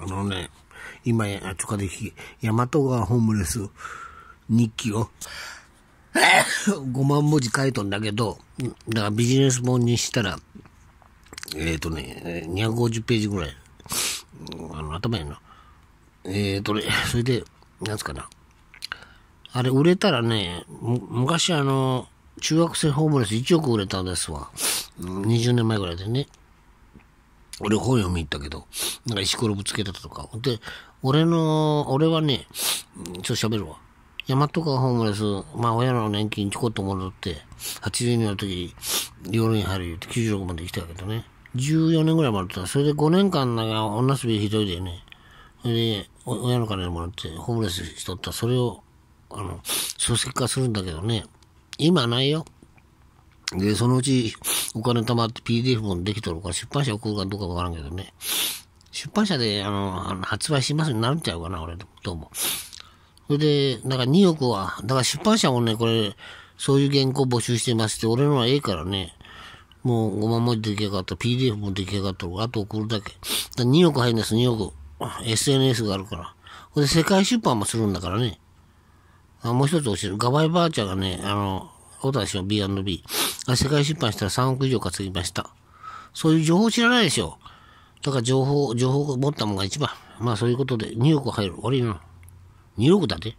あのね、今や、とかでひ、ヤマト川ホームレス日記を、5 万文字書いとんだけど、だからビジネス本にしたら、えっ、ー、とね、250ページぐらい、あの、頭やな。えっ、ー、とね、それで、なんつかな。あれ、売れたらね、昔あの、中学生ホームレス1億売れたんですわ。20年前ぐらいでね。俺本読み行ったけど、なんか石ころぶつけたとか。で、俺の、俺はね、ちょっと喋るわ。山和川ホームレス、まあ親の年金ちょこっと戻って、8年の時、夜に入るよって96まで来たけどね。14年ぐらいもらった。それで5年間なんか女遊びひどいでね。それで、親の金もらってホームレスしとった。それを、あの、組織化するんだけどね。今ないよ。で、そのうちお金貯まって PDF もできとるから、出版社送るかどうかわからんけどね。出版社で、あの、発売しますになるんちゃうかな、俺、どうも。それで、なんか2億は、だから出版社もね、これ、そういう原稿募集してますって、俺のはええからね、もうご万文字できやがった、PDF もできやがったあと送るだけ。だ2億入るんです、2億。SNS があるから。これで、世界出版もするんだからね。あもう一つ教える。ガバイバーチャーがね、あの、小田氏の B&B。世界出版したら3億以上稼ぎました。そういう情報知らないでしょ。だから情報、情報を持ったものが一番。まあそういうことで2億入る。悪いな。2億だっ、ね。